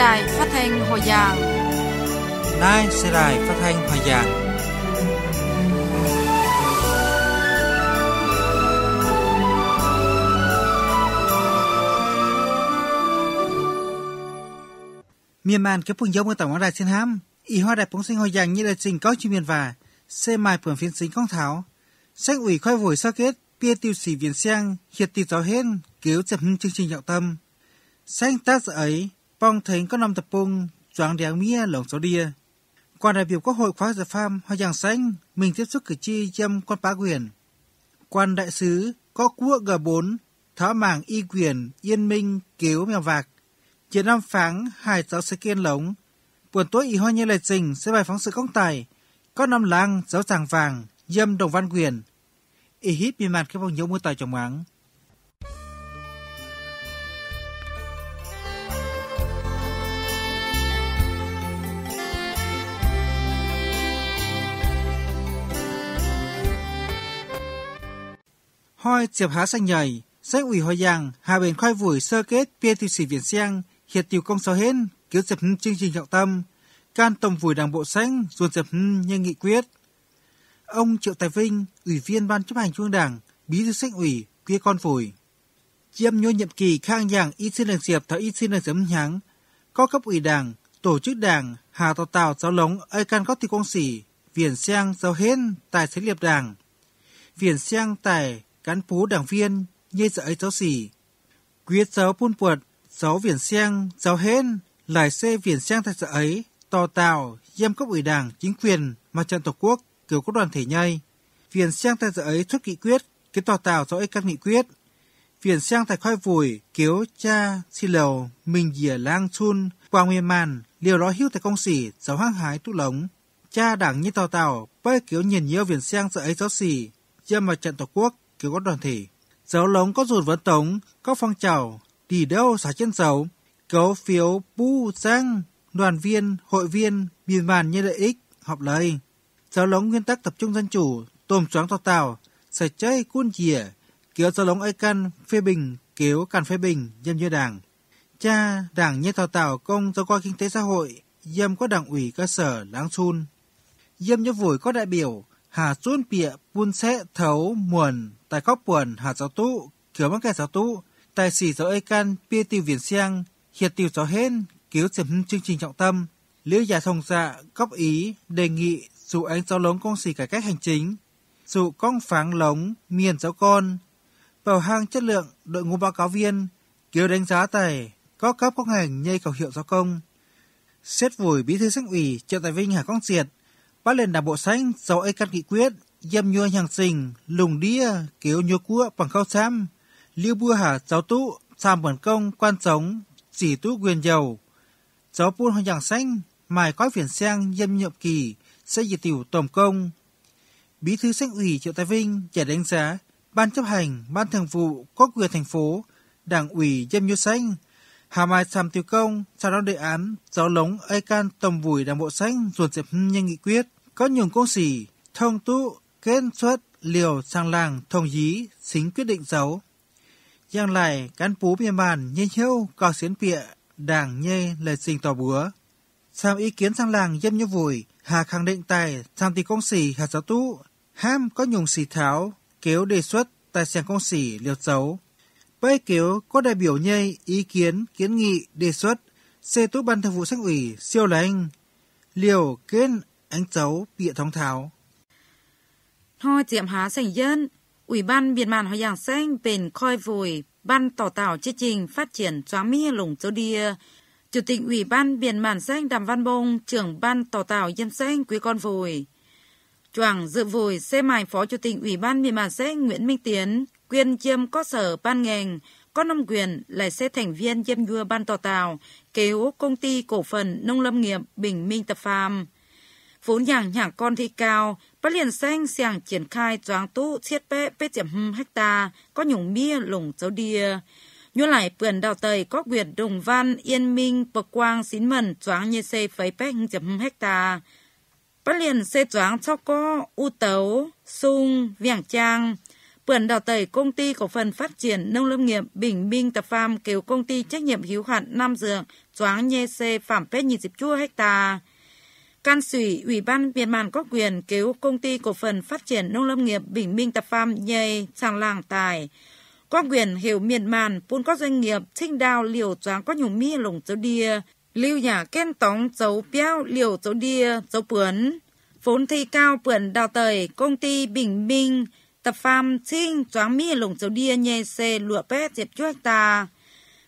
Đài Phát thanh Hòa Giang. Nai Sẽ Đài Phát thanh Hòa Giang. miền màn cái phương giống ở tổng đài xin hám, ý hoa đại phóng sinh hòa giang như là trình có chuyên miền và xe mai phường phiên sinh con thảo sách ủy khoai vội sao kết bia tiêu sĩ viện sang hiệt tì gió hên cứu chập chương trình trọng tâm sách tác giờ ấy Bong thính có năm tập bông, choáng đéo mía lồng số đia. Quan đại biểu Quốc hội khóa giải Pham Hoa Giang Xanh, mình tiếp xúc cử tri chăm con bá quyền. Quan đại sứ có quốc G4, tháo mảng y quyền, yên minh, kéo mèo vạc. Chiến năm pháng, hai giáo sẽ kiên lống. buổi tối y hoa như lệ trình sẽ bài phóng sự công tài. Có năm lang giáo tràng vàng, dâm đồng văn quyền. y hít bị mặt cái vòng nhấu mua tài trọng áng. Hoi chẹp há xanh nhảy, sách ủy hoa giang, hà bền khoai vùi sơ kết pia tiêu sĩ viện sang, hiệt tiêu công sáu hên, cứu chẹp chương trình trọng tâm, can tổng vùi đảng bộ xanh, ruột chẹp như nghị quyết. Ông Triệu Tài Vinh, ủy viên ban chấp hành trung đảng, bí thư sách ủy, kia con vùi, Chiêm nhô nhiệm kỳ khang giảng y xin lần diệp thảo y xin lần giấm nháng, có cấp ủy đảng, tổ chức đảng, hà tàu tàu giáo lống ơi can có tì công sĩ, viển sang giáo hên, tài xế liệp đảng. Viển sang tài cán phố đảng viên như dạ ấy cháu xỉ. Quyết cháu buôn puột, cháu viển sang, cháu hên, lại xe viển sang thật dạ ấy, tò tào, giam cấp ủy đảng, chính quyền, mặt trận tổ quốc, kiểu các đoàn thể nhây. Viển sang thật dạ ấy xuất nghị quyết, cái tò tào dõi các nghị quyết. Viển sang thật khoai vùi, kiếu cha, xì lầu, mình dìa lang chun, quang nguyên màn, liều đó hưu tại công xỉ, cháu hăng hái tụ lống. Cha đảng như tò tào, bơi kiểu nhìn nhiều viển sang sợ ấy cháu xỉ, giam mặt trận tổ quốc, cứu các đoàn thể. giáo lống có rụt vấn tống, có phong trào, đi đâu xả chân dấu, cấu phiếu bu sang, đoàn viên, hội viên, miền màn như lợi ích, học lời. giáo lống nguyên tắc tập trung dân chủ, tôm choáng to tàu, sạch chơi cuôn chìa, kéo giáo lống ai căn, phê bình, kéo càn phê bình, dâm như đảng. Cha, đảng như thảo tàu công do qua kinh tế xã hội, dâm có đảng ủy cơ sở láng xun. Dâm như vùi có đại biểu, hà chun bịa bun sẽ thấu muộn tại khóc buồn hà giáo tụ kiểu mắc kẹt giáo tụ tài sĩ giáo ây can bia tiêu viền siang hiệt tiêu giáo hên cứu xem chương trình trọng tâm liễu giả dạ thông dạ góp ý đề nghị dù ánh giáo lống công sĩ cải cách hành chính dù công pháng lống miền giáo con bảo hang chất lượng đội ngũ báo cáo viên kiểu đánh giá tài có cấp các ngành nhây khẩu hiệu giáo công xét vùi bí thư sách ủy triệu tài vinh hà công diệt Phát lên Đảng Bộ Xanh sau ấy các nghị quyết dâm nhua hàng sinh, lùng đĩa, kéo nhua cua bằng khâu xám, liêu bua hà cháu tụ, xàm bản công, quan sống, chỉ tú quyền giàu. Cháu buôn hoàng hàng xanh, mài có phiền sang dâm nhiệm kỳ, xây dự tiểu tổng công. Bí thư xanh ủy Triệu Tài Vinh giải đánh giá, ban chấp hành, ban thường vụ, có quyền thành phố, đảng ủy dâm nhu xanh, Hà Mai Sam tiểu Công, sau đó đề án, giáo lống, ai can tầm vùi đảng bộ xanh, ruột dẹp nhân nghị quyết có nhường công sĩ thông tu kiến xuất, liều sang làng, thông dí, xính quyết định xấu. Giang lại cán pú bia màn, nhiên hiêu, cò xuyến bịa đảng nhê, lời sinh tỏ búa. Sam ý kiến sang làng dâm như vùi, hà khẳng định tài, sang tì công sĩ hà giáo tu ham có nhùng sĩ tháo, kéo đề xuất, tài sản công sĩ liều xấu. Bây kéo có đại biểu nhây, ý kiến, kiến nghị, đề xuất, xê tố ban thường vụ sách ủy, siêu là Liều kiến anh cháu bịa thong thảo. Thôi diệm hóa sảnh dân, Ủy ban Việt Màn Hòa Giảng Xanh bền khôi vùi, ban tỏ tạo chương trình phát triển xóa mía lùng châu đia. Chủ tịch Ủy ban Biển Màn Xanh Đàm Văn Bông, trưởng ban tỏ tạo dân xanh quý con vùi. Choảng dự vùi xe mài Phó Chủ tịch Ủy ban Biển Màn Xanh Nguyễn Minh Tiến, quyền chiêm có sở ban ngành, có năm quyền là xe thành viên dân vua ban tỏ tạo, kéo công ty cổ phần nông lâm nghiệp Bình Minh Tập Phàm vốn nhàng nhàng con thi cao, bất liền xanh xàng triển khai doáng tú thiết bế bế tiệm hâm hecta, có nhùng mía lùng cháu đìa Nhu lại vườn đào tây có quyền đồng văn yên minh bậc quang xín mần doáng như xây phấy bế hưng tiệm hecta. Bất liền xây doáng cho có u tấu, sung, viảng trang, Vườn đào tẩy công ty cổ phần phát triển nông lâm nghiệp Bình Minh Tập pham kêu công ty trách nhiệm hữu hạn Nam Dược choáng nhê xê phạm phết nhìn dịp chua hecta Can Sủy, Ủy ban miền Nam có quyền cứu công ty cổ phần phát triển nông lâm nghiệp Bình Minh Tập Pham Nhây Tràng Làng Tài. Có quyền hiểu miền màn, bốn có doanh nghiệp, trinh đào liều choáng có nhùng mi lồng dấu đia, lưu nhà kén tóng dấu béo liều dấu đia, dấu bướn. Vốn thi cao bưởi đào tời, công ty Bình Minh, tập pham trinh choáng mi lồng dấu đia nhê xê lụa bé diệp chuếch ta.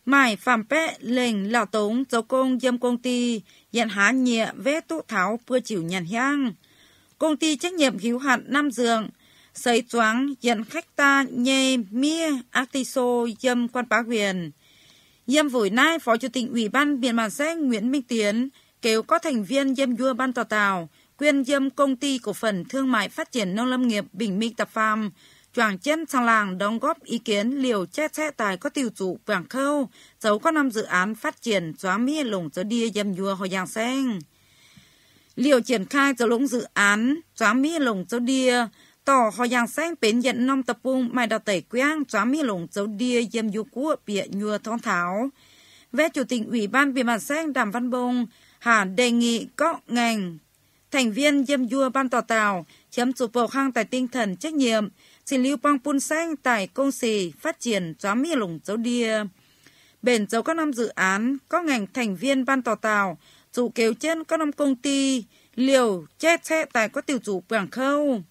Mải phạm bé lệnh lão tống dấu công dâm công ty, Hiện há nhịa vé tụ tháo bưa chịu nhàn hiang. Công ty trách nhiệm hữu hạn Nam Dường, xây choáng hiện khách ta nhê mía artiso dâm quan bá huyền. Dâm vội nay Phó Chủ tịch Ủy ban Biển Bản Sách Nguyễn Minh Tiến kêu có thành viên dâm vua ban tòa tàu, quyên dâm công ty cổ phần thương mại phát triển nông lâm nghiệp Bình Minh Tập Phàm choàng chân sang làng đóng góp ý kiến liều che che tài có tiêu chủ vàng khâu, dấu có năm dự án phát triển xóa mía lùng cho đia dâm nhua hồi giang sen. Liều triển khai cho lũng dự án xóa mía lùng cho đia, tỏ hồi giang sen bến nhận năm tập trung mai đào tẩy quang xóa mía lùng cho đia dâm nhua của bịa nhua thong tháo. Về chủ tịch Ủy ban Việt Bản Sen Đàm Văn Bông, Hà đề nghị các ngành thành viên dâm dua ban tòa tàu chấm sụp bầu khang tại tinh thần trách nhiệm xì lưu băng phun xanh tại công xì phát triển chó mi lùng dấu đia. Bền dấu các năm dự án, có ngành thành viên ban tòa tàu, chủ kéo trên các năm công ty, liều chết che tại các tiểu chủ quảng khâu.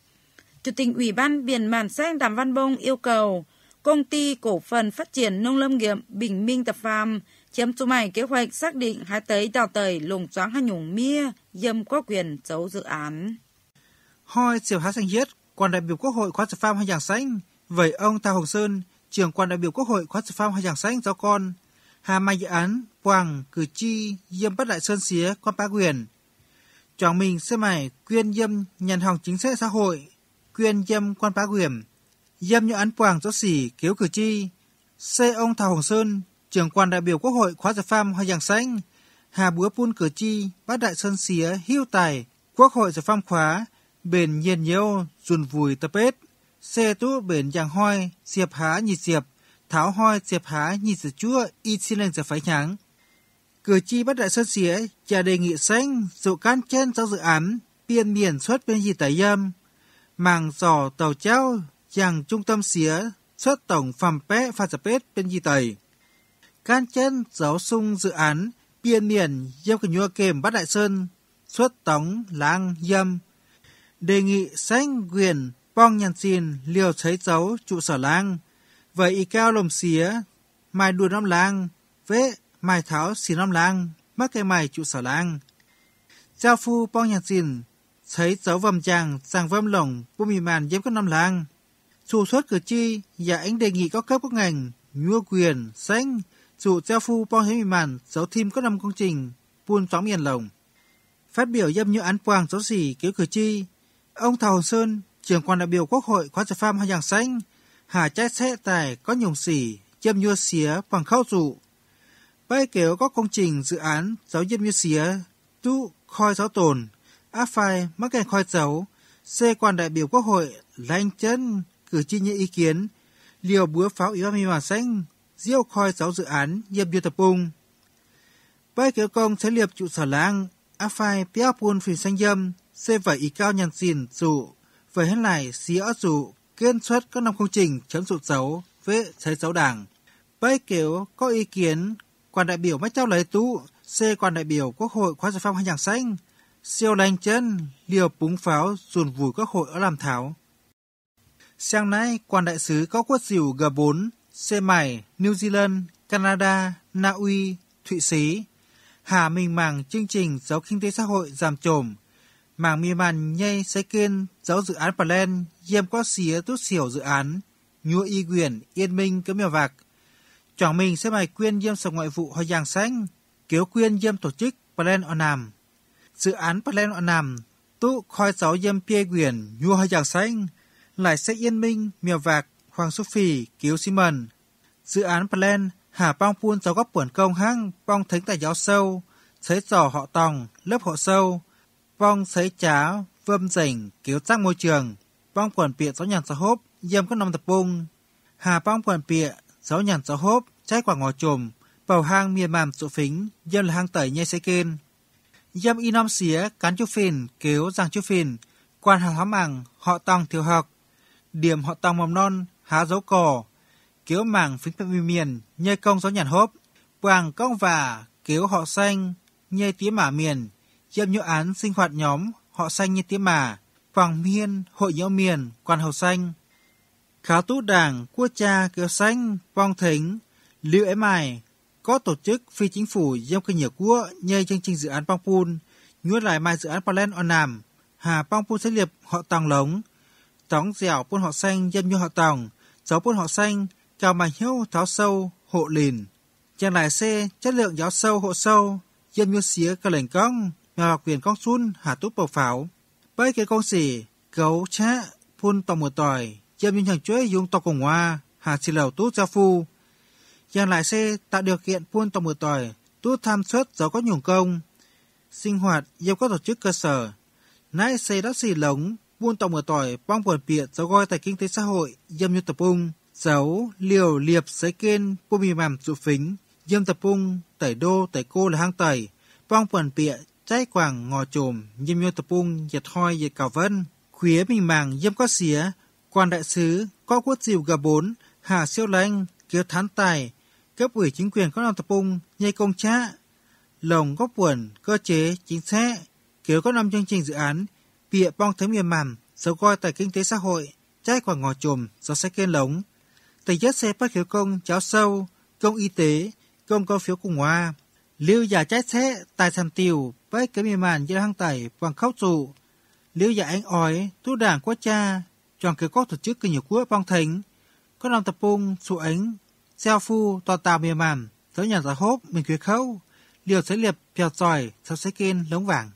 Chủ tịch Ủy ban Biển Màn Xanh Đàm Văn Bông yêu cầu công ty cổ phần phát triển nông lâm nghiệp Bình Minh Tập Phàm chiếm số mày kế hoạch xác định hai tới đào tẩy lùng choáng hai nhùng mía dâm có quyền giấu dự án. Hoi chiều há xanh hiết quan đại biểu Quốc hội khóa Phạm hay Giảng Sánh với ông Thao Hồng Sơn, trưởng quan đại biểu Quốc hội khóa Phạm hay Giảng Sánh do con Hà Mai Dự Án, Quảng, Cử Chi, Diêm Bất Đại Sơn Xía, Quan Bá Quyền. Chọn mình xe mải quyên dâm nhận hòng chính sách xã hội, quyên dâm quan bá quyền, dâm nhọ án quảng chốt xỉ cứu cử chi xe ông Thảo Hồng Sơn, trưởng quan đại biểu quốc hội khóa giật pham hoa giảng xanh, hà búa pun cử chi bát đại sơn xía, hưu tài, quốc hội giật pham khóa, bền nhiên nhiêu dùn vùi tập hết xe tú bền giang hoi siệp há nhị siệp tháo hoi siệp há nhị siệp chúa y xin lên giờ phái nhắng cử tri bắt đại sơn xía trả đề nghị xanh dụ can trên trong dự án biên miền xuất bên gì tẩy yâm màng giỏ tàu treo chàng trung tâm xía xuất tổng phẩm pé pha tập hết bên gì tẩy can trên giáo sung dự án biên miền dâm cửa nhua kềm bắt đại sơn xuất tổng làng yâm đề nghị sanh quyền bong nhàn xin liều cháy cháu trụ sở làng và y cao lồng xía mai đùa năm làng vế mai tháo xì năm làng mắc cây mày trụ sở làng giao phu bong nhàn xin cháy cháu vầm chàng sang vâm lồng bố mì màn giếm các năm làng chủ xuất cử tri và anh đề nghị các cấp các ngành nhua quyền sanh trụ giao phu bong hiếm mì màn cháu thêm các năm công trình buôn chóng miền lồng phát biểu dâm như án quang cháu xì kiểu cử tri Ông Thảo Hồng Sơn, trưởng quan đại biểu Quốc hội khóa giải pham hoa giảng xanh, hà chắc sẽ tài có nhồng xỉ, châm nhua xía bằng khâu rụ. Bay kéo các công trình dự án giáo dân như xía, tu khoi giáo tồn, áp phai mắc kèn khoi giáo, xe quan đại biểu quốc hội lanh chân cử tri những ý kiến, liều búa pháo ủy ban mi hoàng xanh, diêu khoi giáo dự án nhiệm như tập bung Bay kéo công sẽ liệp trụ sở lang, áp phai piáp phỉ xanh dâm, xây vẩy ý cao nhàn xìn dụ, vẩy hết lại xí ớt dụ, kiên suất các năm công trình chấm sụt xấu với trái xấu đảng. Bây kiểu có ý kiến, quan đại biểu mất trao lấy tú, xê quan đại biểu quốc hội khóa giải phong hai nhàng xanh, siêu lành chân, liều búng pháo dùn vùi quốc hội ở làm tháo. Sáng nay, quan đại sứ có quốc diều G4, xe mải, New Zealand, Canada, Na Uy, Thụy Sĩ, Hà Minh Màng chương trình giáo kinh tế xã hội giảm trồm mảng mi màn nhây xây kiên giáo dự án Plan diêm có xía tốt xỉu dự án nhua y quyền yên minh cấm mèo vạc chọn mình sẽ mày quyên diêm sở ngoại vụ hoa giang xanh kéo quyên diêm tổ chức Plan on Nam dự án Plan on Nam tụ khoi giáo diêm pie quyền nhua hoa giang xanh lại sẽ yên minh mèo vạc hoàng xúc phì cứu simon dự án Plan hà bong puôn giáo góc buồn công hang bong thính tại giáo sâu thấy trò họ tòng lớp họ sâu vong sấy cháo, vơm rảnh, cứu rác môi trường, vong quần pịa gió nhàn gió hốp, dâm có năm tập bung. Hà vong quần pịa, gió nhàn gió hốp, trái quả ngò trùm, bầu hang miền màm trụ phính, dâm là hang tẩy nhây sấy kên. Dâm y nom xía, cán chú phìn, cứu giang chú phìn, quan hà hóa mảng họ tòng thiểu học, điểm họ tòng mầm non, há dấu cỏ, cứu mảng phính phận miền, nhây công gió nhàn hốp, quàng cong và, cứu họ xanh, nhây tía mả miền, Dậm nhựa án sinh hoạt nhóm họ xanh như tiếng mà, vòng miên hội nhau miền quan hầu xanh. Khá tú đảng, quốc cha, kiều xanh, vong thính, lưu ế mài, có tổ chức phi chính phủ dâm kinh nhiều quốc nhây chương trình dự án pun nhuốt lại mai dự án Paland on Nam, hà pun xây liệp họ tòng lống, tóng dẻo quân họ xanh dâm như họ tòng, giáo quân họ xanh, cao mà hiếu tháo sâu, hộ lìn. Trang lại xe, chất lượng giáo sâu hộ sâu, dâm như xía cả lệnh cong, ngọc quyền con sun hà túc bầu phảo bởi cái con xỉ cấu chá phun tòng một tỏi dâm những hàng chuối dùng tộc cùng hoa hà xì lầu tút gia phu giang lại xe tạo điều kiện phun tòng một tỏi tút tham suất giàu có nhường công sinh hoạt dâm các tổ chức cơ sở nãy xe đã xì lống buôn tòng một tỏi bong quần biệt giàu coi tại kinh tế xã hội dâm như tập ung giấu liều liệp sấy kên bô mì màm trụ phính dâm tập ung tẩy đô tẩy cô là hang tẩy bong quần bịa trái quảng ngò trồm, dìm nhô tập ung, giật hoi, giật cảo vân. Khuya mình màng, dâm có xía, quan đại sứ, có quốc dìu gà bốn, hà siêu lanh, kiếu thán tài, cấp ủy chính quyền có làm tập ung, nhây công trá. Lồng góp quẩn, cơ chế, chính sách, kiếu có năm chương trình dự án, bịa bong thấm miền màn, sầu coi tại kinh tế xã hội, trái quảng ngò trồm, do sách kênh lống. Tài chất xe bắt khiếu công, cháo sâu, công y tế, công có phiếu cùng hoa. Lưu giả trái xe, tài sản tiêu, với cái mì màn giữa hăng tẩy bằng khóc trụ. Liêu dạ anh ỏi tu đảng quá cha, chọn cái quốc tổ chức kỳ nhiều quốc bong thánh. Có nằm tập bung, sụ ánh, xeo phu, tòa tàu mì màn, tới nhà giả hốp, mình quyết khâu. Liều sẽ liệp, pèo tròi, sau sẽ kên, lống vàng.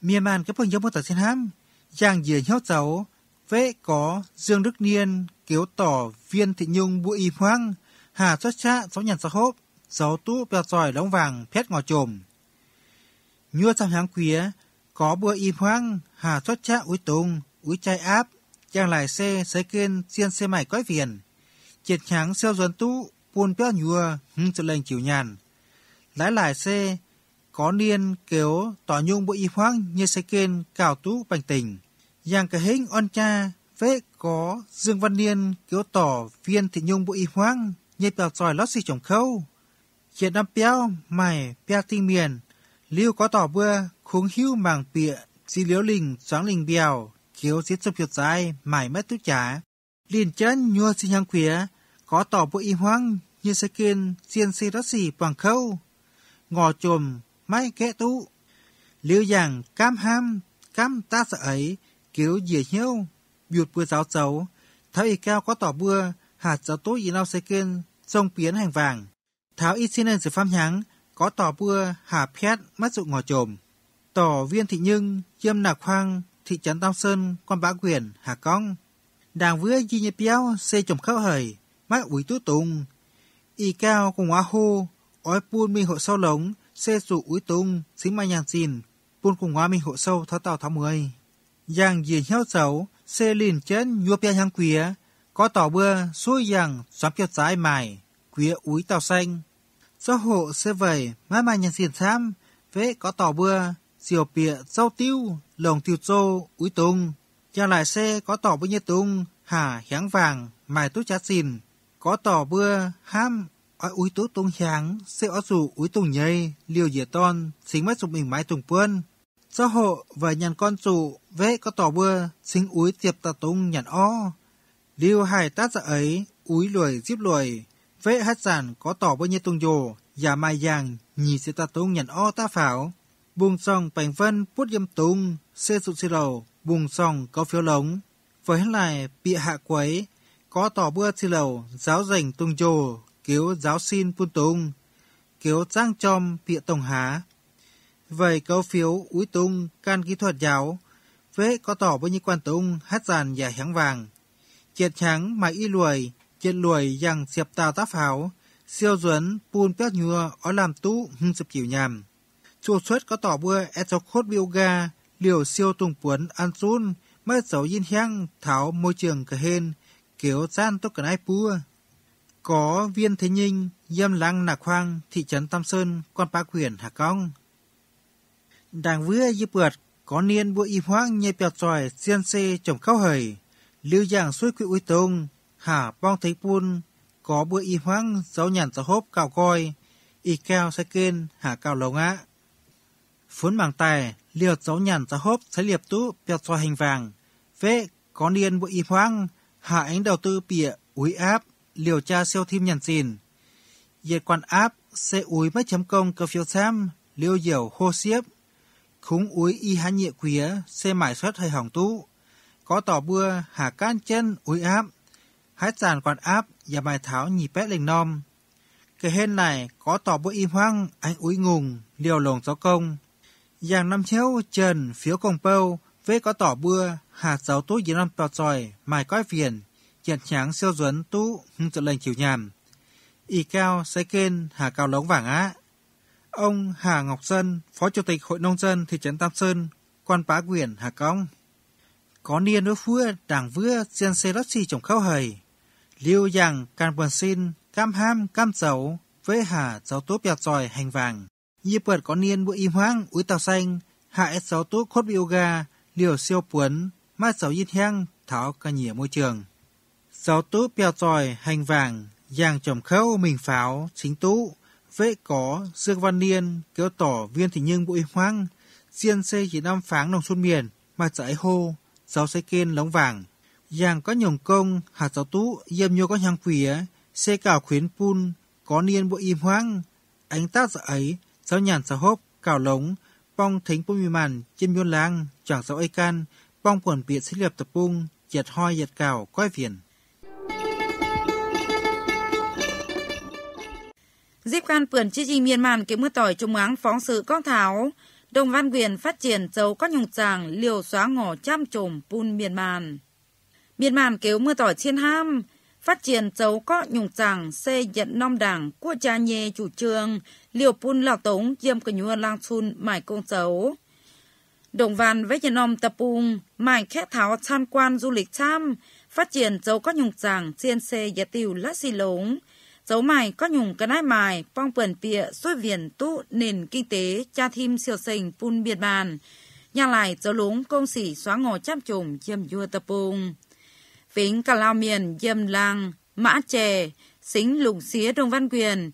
Mì màn cái phương giống mô tả xin hám, giang dìa nhốt dấu, vệ có Dương Đức Niên, Kiếu Tỏ, Viên Thị Nhung, Bụi Y Hoang, Hà Xuất Trạ, Sáu Nhàn Sáu Hốp, Sáu Tú, Bèo Giỏi, Đóng Vàng, Phét Ngò Trồm nhua trong hàng quía có bữa im hoang hà xuất cha úi tùng úi chai áp chàng lại xe xe kên xiên xe mày quái viền triệt trắng xeo duẩn tú buôn béo nhua hưng sự lên chịu nhàn lái lại xe có niên kéo tỏ nhung bộ y hoang như xe kên cào tú bành tình giang cả hình on cha vế có dương văn niên kéo tỏ viên thị nhung bộ y hoang như bèo tròi lót xì chồng khâu hiện năm béo mày béo tinh miền Liêu có tỏ bưa, khung hưu màng bịa, di liếu lình, xoáng lình bèo, chiếu giết sụp hiệp dài, mải mất túc trả. Liền chân nhua xin hăng quía, có tỏ bữa im hoang, như sơ kiên, xiên xê đó xì bằng khâu. Ngò chồm, mai kẽ tú Liêu giảng, cam ham, cam ta sợ ấy, cứu dìa hiếu bụt bữa giáo xấu. Tháo y cao có tỏ bưa, hạt giáo tố y lao sơ kiên, sông biến hành vàng. Tháo y xin lên sự phám nhắng, có tò bưa Hà Phét mắt dụng ngò trồm, tò viên thị nhưng, chiêm nạc khoang, thị trấn Tam Sơn, quan bá quyền, Hà Cong. đảng với Di Nhật Béo, xê chồng khóc hời, mắt ủi tú tùng. Y cao cùng á hô, ói buôn mi hộ sâu lống, xê sụ ủi tung, xí mai nhàng xìn buôn cùng hóa mi hộ sâu tháo tàu tháo mười. Giang dì heo xấu, xê lìn chén nhua bia hàng quía, có tò bưa, xuôi giang, xoám cho trái mài, quía úi tàu xanh, do hộ xe vẩy mai mai nhân xiển sam vẽ có tỏ bưa diều pịa rau tiêu lồng tiêu trô úi tung cho lại xe có tỏ bưa như tung hà hiáng vàng mài tú chát xìn có tỏ bưa ham ói úi tú tung hiáng xe ó dù úi tung nhây liều dĩa ton xính mất dụng mình mái tùng puân do hộ và nhàn con trụ vẽ có tỏ bưa xính úi tiệp tà tung nhàn o liều hải tát dạ ấy úi lùi díp lùi Vệ hát sản có tỏ với như tung dồ, giả mai giang, nhì sẽ ta tung nhận o ta phảo. Bùng song bành vân bút dâm tung, xê sụt xê lầu, bùng song có phiếu lống. Với lại bị hạ quấy, có tỏ bữa xê lầu, giáo dành tung dồ, cứu giáo xin phun tung, cứu trang tròm bịa tổng há. Vậy câu phiếu úi tung, can kỹ thuật giáo, vệ có tỏ với như quan tung, hát giàn giả háng vàng. Triệt trắng mà y lùi, chết lùi yang xếp tà tác pháo, siêu duấn pun pét nhựa ở làm tú hưng sập chịu nhàm. Chủ xuất có tỏ bưa e cho khốt biêu gà liều siêu tùng cuốn ăn sun, mới xấu yên hang tháo môi trường cả hên, kéo gian tốt cả nai pua. Có viên thế nhinh, dâm lăng nạc khoang, thị trấn Tam Sơn, con ba quyển Hà Cong. Đảng vưa dịp bượt, có niên bữa y hoang nhẹ bèo tròi, xiên xê trồng khao hời, lưu giảng suối quỹ uy tông, Hả bong thấy pun có bữa y hoang giáo nhàn giáo hốp cao coi, y cao sẽ kên hả cao lầu ngã. Phốn màng tài liệt giáo nhàn giáo hốp sẽ liệp tú bẹt xoa hành vàng. Vệ có niên bữa y hoang hạ ánh đầu tư bịa úi áp liều tra siêu thêm nhàn xìn. Diệt quan áp sẽ úi mất chấm công cơ phiếu sam liêu diểu hô xiếp. Khúng úi y há nhịa quía xe mải xuất hơi hỏng tú. Có tỏ bưa hả can chân úi áp hát giàn quạt áp và bài tháo nhì pét lình nom. Cái hên này có tỏ bữa im hoang, anh úi ngùng, liều lồng gió công. Giàng năm chéo trần phiếu công pâu, vế có tỏ bưa, hạt giáo tú dưới năm tọt tròi, mài coi phiền, chèn tráng siêu duấn tú, hưng tự lệnh chịu nhàm. Y cao, xây kên, hà cao lống vàng á. Ông Hà Ngọc Sơn, Phó Chủ tịch Hội Nông dân thị trấn Tam Sơn, quan bá quyền Hà công Có niên nước phúa, đảng vua, dân xe lót xì trồng khâu hời Liu Yang Can Quần Xin, Cam Ham Cam Dấu, Vế Hà Giáo Tốp Yạt Giỏi Hành Vàng. Như bật có niên bữa im hoang, úi tàu xanh, hạ Giáo Tốp Khốt Yoga, Liều Siêu Puấn, Mai Giáo Yên Hang, Tháo Ca Nhỉa Môi Trường. Giáo Tốp Yạt Giỏi Hành Vàng, Giàng Trầm Khâu Mình Pháo, Chính Tú, Vế Có, Dương Văn Niên, Kéo Tỏ Viên Thị Nhưng bữa hoang, Diên C chỉ năm pháng nồng xuân miền, mà giải hô, giáo xây kên lóng vàng. Yang có nhồng công, hạt giáo tú, yêm nhô có nhang quỷ, xê cảo khuyến pun, có niên bộ im hoang. Ánh tác giờ ấy, giáo nhàn giáo hốp, cảo lống, bong thính bông mì màn, chim nhôn lang, chẳng giáo ấy can, bong quần biệt xí liệp tập bung, giật hoi giật cảo, coi phiền. Dịp can pườn chi chi miên màn kiếm mưa tỏi trung áng phóng sự con tháo. Đồng văn quyền phát triển dấu có nhùng tràng liều xóa ngỏ trăm trồm pun miên màn. Biên màn kéo mưa tỏi chiên ham, phát triển dấu có nhung rằng xây nhận nom đảng của cha nhê chủ trương liều pun lão tống diêm cả nhuân lang chun mải công dấu. Đồng văn với dân nom tập bùng, mải khét tháo tham quan du lịch chăm, phát triển dấu có nhung rằng chiên xê giá tiêu lá xì lống, dấu mài có nhung cái nái mài, phong bẩn pịa, xôi viền tụ nền kinh tế, cha thim siêu sình pun biệt bàn, nhà lại dấu lúng công sỉ xóa ngò chăm trùng chiêm dua tập bùng bính cả lao miền, dâm lang, mã chè, xính lùng xía đông văn quyền,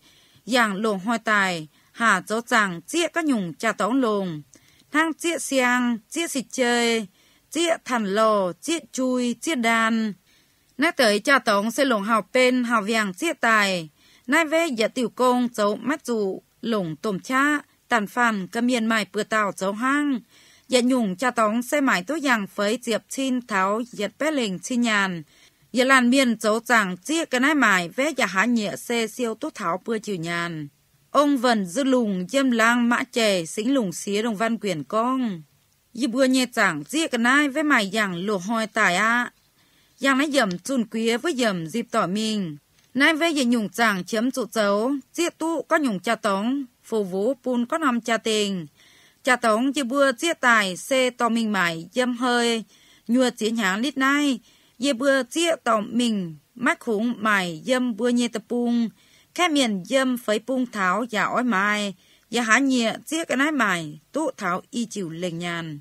giảng lùng hoa tài, hà gió ràng chia các nhùng trà tóng lùng thang chia xiang, chia xịt chơi, chia thằn lò, chia chui, chia đàn. Nói tới trà tóng sẽ lùng hào bên, hào vàng chia tài, nay về giả dạ tiểu công dấu mắt dụ, lùng tôm cha, tàn phàn, cơm miền mài bừa tàu dấu hang, Dạy nhung cha tống xe mải tốt dàng với diệp chín tháo diệt bé lình chi nhàn. Dạy làn miên dấu rằng chia cái nai mải vé giả há nhịa xe siêu tốt tháo bưa chiều nhàn. Ông vần dư lùng dâm lang mã chè xính lùng xía đồng văn quyển con. Dì bưa nhẹ chẳng chia cái nai với mải dàng lùa hoi tài á. À. Giang dầm chun quý với dầm dịp tỏ mình. nai về về nhung chàng chấm trụ dấu, giết tu có nhung cha tống, phù vũ pun có năm cha tình. Chà tống chưa bưa chia tài xe to mình mải dâm hơi, nhua chia nháng lít nay ye bưa chia tổng mình mắt khủng mải dâm bưa nhê tập bung, khép miền dâm phấy bung tháo giả dạ ói mai, giả dạ há nhịa chia cái nái mải, tụ tháo y chịu lệnh nhàn.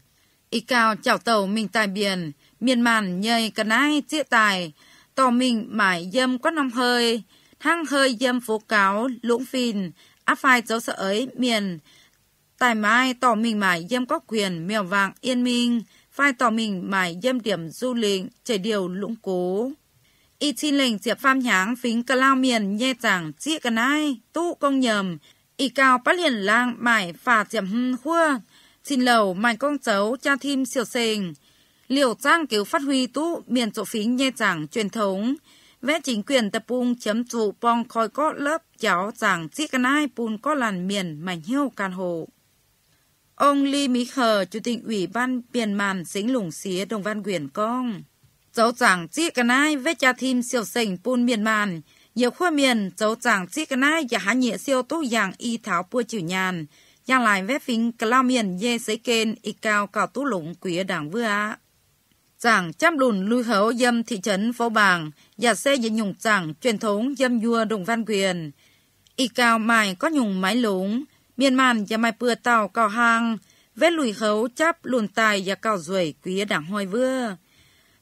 Y cao chảo tàu mình tại biển, miền màn nhây cái nái chia tài, tò mình mải dâm có năm hơi, hang hơi dâm phố cáo, lũng phìn, áp phai dấu sợ ấy miền, Tài mai tỏ mình mải dâm có quyền mèo vàng yên minh, phai tỏ mình mải dâm điểm du lịch, chảy điều lũng cố. Y tin lệnh diệp pham nháng phính cà lao miền nhe chẳng chia cà nai, tu công nhầm. Y cao bắt liền lang mải phà diệp hưng khua, xin lầu mảnh con cháu cha thim siêu sình. Liệu trang cứu phát huy tu miền chỗ phính nhe chẳng truyền thống, vẽ chính quyền tập trung chấm trụ bong khói có lớp cháu giảng chiếc nai bùn có làn miền mảnh hiêu can hồ. Ông Lee Mỹ Khờ, Chủ tịch Ủy ban Biển Màm Xính Lùng Xía Đồng Văn Quyền Công. cháu chẳng chi cả nai với cha thêm siêu sành bùn miền màn. Nhiều khoa miền, cháu chẳng chi cả nai và hạ nhẹ siêu tốt dạng y tháo bua chữ nhàn. Giang lại với phính cà lao miền dê sấy kênh y cao cao tú lũng quý đảng vừa á. Chẳng chăm lùn lưu hấu dâm thị trấn phố bàng, và xe dân nhùng chẳng truyền thống dâm dua Đồng Văn Quyền. Y cao mài có nhùng mái lũng, miền màn và mai bừa tàu cào hàng vết lùi khấu chắp lùn tài và cào ruồi quý đảng hoi vừa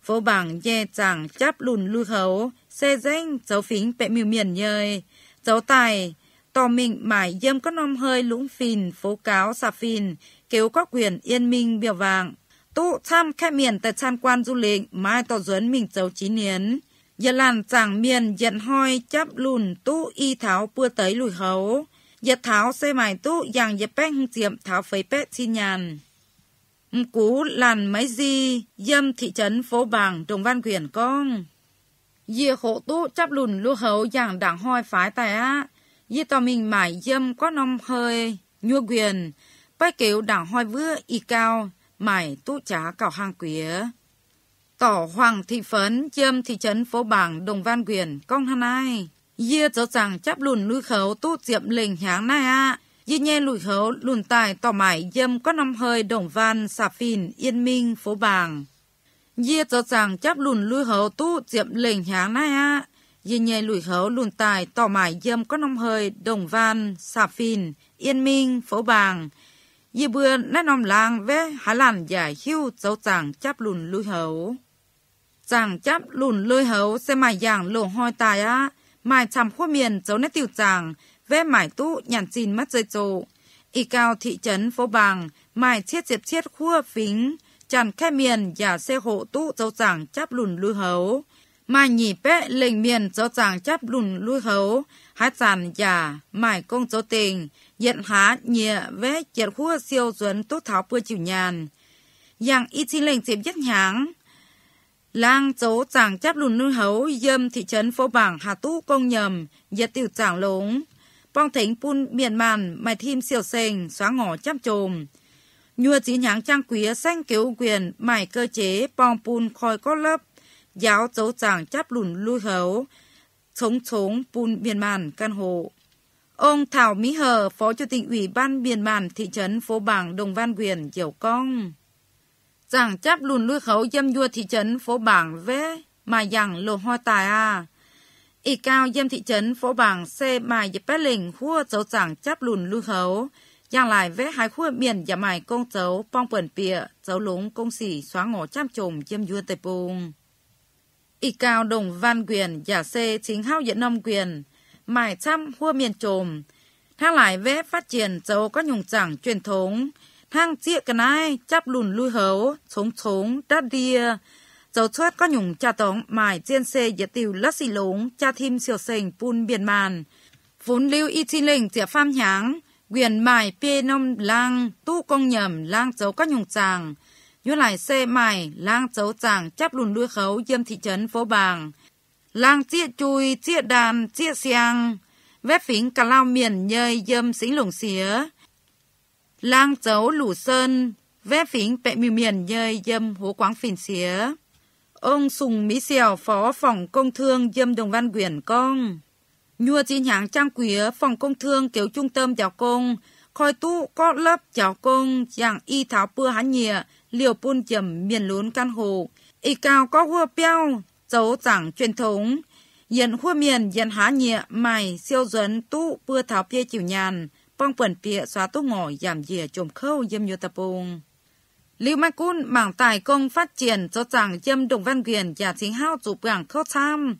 phố bảng dè chẳng chắp lùn lùi khấu xe danh cháu phính bệ miền nhơi cháu tài tò mình mải dâm có nom hơi lũng phìn phố cáo xà phìn kéo có quyền yên minh biểu vàng tụ tham khai miền tại tham quan du lịch mai tỏ duấn mình cháu chín niến giờ làn chẳng miền dần hoi chắp lùn tụ y tháo bưa tới lùi khấu อย่าเท้าใส่หมายตู้อย่างอย่าแป้งเจียมเท้าไฟแปะที่ยาน cú làn máy di dâm thị trấn phố bằng đồng văn quyền con dìa khổ tú chắp lùn lúa hấu dạng đảng hoi phái tài á dìa tò mình mải dâm có nông hơi nhua quyền bách kiểu đảng hoi vữa y cao mải tú trá cào hàng quía tỏ hoàng thị phấn dâm thị trấn phố bằng đồng văn quyền con hân ai Dìa cho rằng chấp lùn lùi khấu tu diệm lình háng này à. Dì nhẹ lùi khấu lùn tài tỏ mải dâm có năm hơi đồng văn xà phìn yên minh phố bàng. Dìa cho rằng chấp lùn lùi khấu tu diệm lình háng này à. Dì nhẹ lùi khấu lùn tài tỏ mải dâm có năm hơi đồng văn xà phìn yên minh phố bàng. Dì bừa nét nòm làng vé há lằn giải hưu cháu rằng chấp lùn lùi khấu. Chẳng chấp lùn lùi khấu xe mải dạng lộ hoi tài á. À mài chằm khô miền dấu nét tiêu tràng, vẽ mải tụ nhàn xin mắt rơi trụ. Y cao thị trấn phố bàng, mài chết diệp chết khua phính, chàn khe miền và xe hộ tụ dấu tràng chắp lùn lưu hấu. Mài nhỉ bế lệnh miền dấu tràng chắp lùn lưu hấu, hát giàn và mài công dấu tình, nhận há nhịa vẽ chết khua siêu duấn tốt tháo bưa chịu nhàn. Yang y chi lệnh chiếm nhất nháng, Lang chố chàng chắp lùn nuôi hấu dâm thị trấn phố bảng Hà Tú công nhầm, giật tiểu chàng lống. Bong thính pun miền màn, mài thim siêu sềnh, xóa ngỏ chắp trồm. Nhua chí nháng trang quý xanh cứu quyền, mài cơ chế bong pun khói có lớp. Giáo chấu chàng chắp lùn lưu hấu, chống chống pun miền màn căn hộ. Ông Thảo Mỹ Hờ, Phó Chủ tịch Ủy ban Miền Màn Thị trấn Phố Bảng Đồng Văn Quyền, diệu Cong. Chàng chắp lùn lui khẩu dâm dua thị trấn phố bảng vé mà dàng lộ hoa tài à. Y cao dâm thị trấn phố bảng xe mài dịp bét lình khua dấu chàng chắp lùn lui khẩu. Giang lại vẽ hai khua miền và mài công dấu bong bẩn bịa dấu lúng công xỉ xóa ngổ chăm trồm dâm dua tây bùng. Y cao đồng văn quyền giả xe chính hao diện nông quyền, mài chăm khua miền trồm Thang lại vẽ phát triển dấu có nhùng chẳng truyền thống, Thang chia cái này chắp lùn lui hấu, sống sống đắt đìa. Dấu thoát có nhung cha tống mài riêng xe dễ tiêu lát xì lống, cha thêm siêu sành pun biển màn. Vốn lưu y chi lệnh dịa pham nháng, quyền mài pê nông lang, tu công nhầm lang dấu có nhung chàng. Như lại xe mài, lang dấu chàng chắp lùn lui khấu diêm thị trấn phố bàng. Lang chia chui, chia đàn, chia xiang. Vết phính cà lao miền nhơi dâm sĩ lùng xía lang chấu lũ sơn, vé phính bệ miu miền nhơi dâm hố quáng phìn xía. Ông Sùng Mỹ Xèo, Phó Phòng Công Thương dâm Đồng Văn Quyển Công. Nhua chi nhãng trang quía Phòng Công Thương kiểu trung tâm chào công, khói tu có lớp chào công dạng y tháo pưa hán nhịa, liều buôn chầm miền lún căn hồ. Y cao có hua peo, dấu giảng truyền thống. Yên hua miền, yên há nhịa, mày, siêu dẫn tu, pưa tháo pia chịu nhàn. Bong quần bịa xóa tốt ngồi giảm dìa chồm khâu dâm nhu tập bùng. Lưu Mai Cún mảng tài công phát triển cho rằng dâm đồng văn quyền và chính hao chụp gàng khâu tham.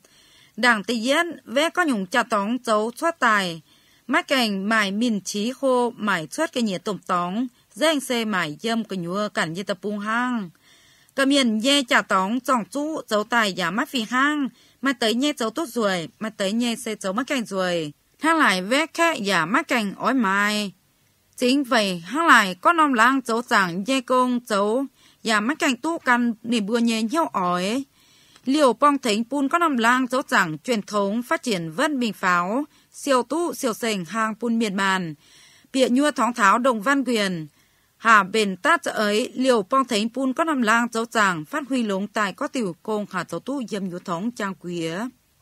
Đảng tây diễn vẽ có nhung trà tóng dấu thoát tài. Mách cảnh mải mìn trí khô mải thoát cái nhía tổng tóng. Danh xe mải dâm cái nhua cản như tập bùng hang. Cầm hiền nhê trà tóng dòng chú dấu tài giả mắt phì hang. Mà tới nhê dấu tốt rồi, mà tới nhê xe dấu mắt cảnh rồi hắn lại vẽ khẽ và mắt cành ối mai. Chính vậy, hắn lại có nông lang dấu rằng dây công dấu và mắt cành tu căn nỉ bừa nhẹ nhau ỏi. Liều bong thính pun có nông lang dấu rằng truyền thống phát triển vân bình pháo, siêu tu siêu sành hàng pun miền bàn bịa nhua thóng tháo đồng văn quyền. Hà bền tát cho ấy, liều bong thính pun có nông lang dấu rằng phát huy lống tài có tiểu công khả dấu tu dâm nhu thống trang quý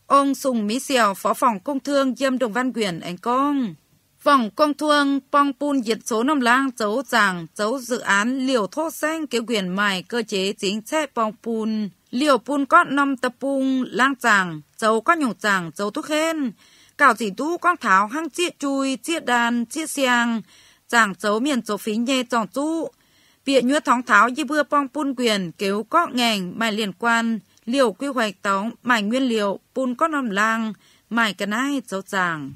Ông Sùng Mỹ Xèo, Phó phòng Công Thương Diêm Đồng Văn Quyền, Anh Công. Phòng Công Thương Pong Pun Diệt Số Năm Lang dấu rằng dấu dự án liều thốt xanh kế quyền mài cơ chế chính sách Pong Pun. Liều Pun có năm tập pung lang rằng dấu có nhục rằng dấu thuốc hên. Cảo chỉ tú con tháo hăng chia chui chia đàn chia xiang rằng dấu miền chỗ phí nhê tròn chú. Viện nhuế thóng tháo như bưa Pong Pun quyền kéo có ngành mà liên quan liệu quy hoạch tóng mải nguyên liệu pun có non lang mải cần ai dấu chàng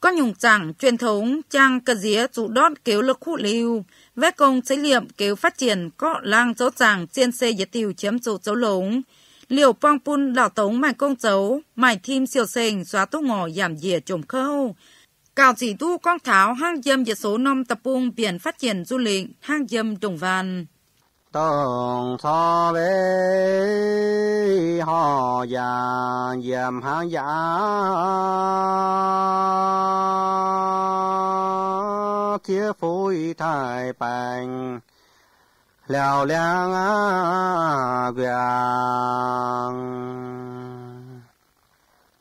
có nhung chàng truyền thống trang cờ día chủ đót kéo lực khu lưu vết công xây liệm kéo phát triển có lang dấu chàng trên xe giá tiêu chiếm chủ dấu lống liệu phong pun đảo tống mải công dấu mải thêm siêu sình xóa tốt ngò giảm dìa trồm khâu Cào chỉ tu con tháo hang dâm dệt số năm tập trung biển phát triển du lịch hang dâm đồng văn tổng so bế họ già dầm hạ già thiết phối thải bệnh lèo lèng á quyền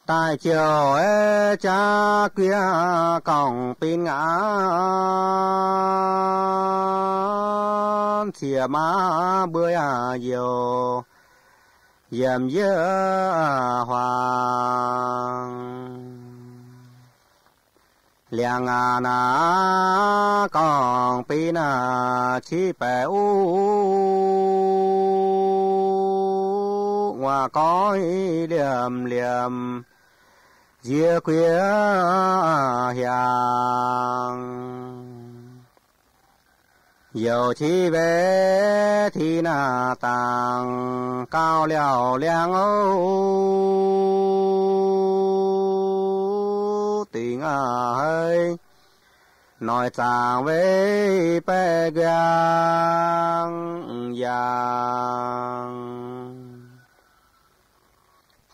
tại chiều ê cha kia còng pin ngã xìa má bươi à diều dầm dơ hoàng liang à na còng pin à chi bè u ngoài có liềm liềm chia khuya hiang dầu chi về thì na tàng cao liao liang ô tình à hơi nói chàng về bê gang giang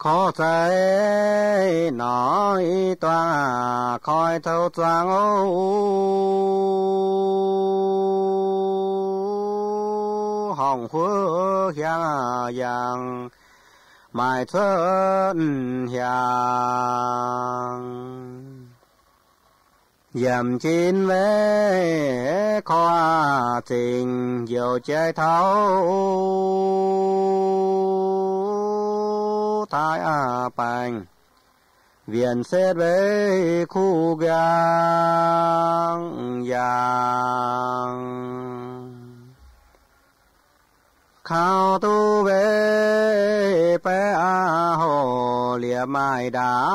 khó trái nói tòa khói thâu trang ô hồng phước giang giang mai thân hiang dầm chín lễ khoa tình diệu chơi thấu thái a bành viện xét bế khu gang giang khao tu bế bé a hồ lìa mai đá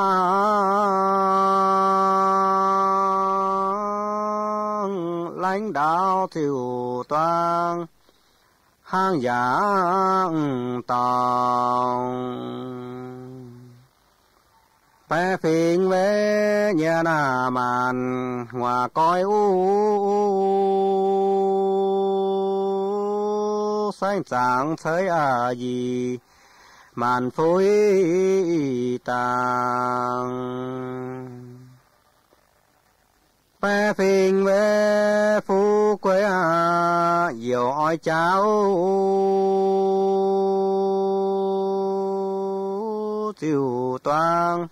lãnh đạo thiểu toàn hang giang tòng bé phiền về nhà na màn hòa coi u sáng sáng thấy à gì màn phối tàng bé phiền về phú quê à nhiều oi cháu tiêu toang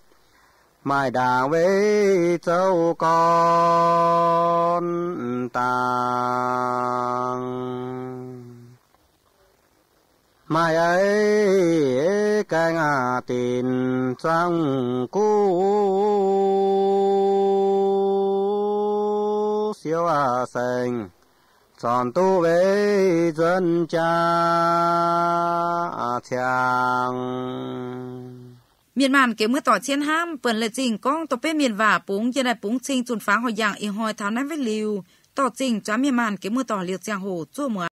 mai đà với châu con tàng mai ấy canh à tiền trong cũ siêu à sành tròn tu với dân cha chàng miền màn kiếm mưa tỏ chiến ham phần lệ trình con tổ bê miền vả búng dân đại búng trình chuẩn phá hồi dạng y hồi tháo nát vết liều tỏ trình chóa miền màn kiếm mưa tỏ liệt giang hồ chua mùa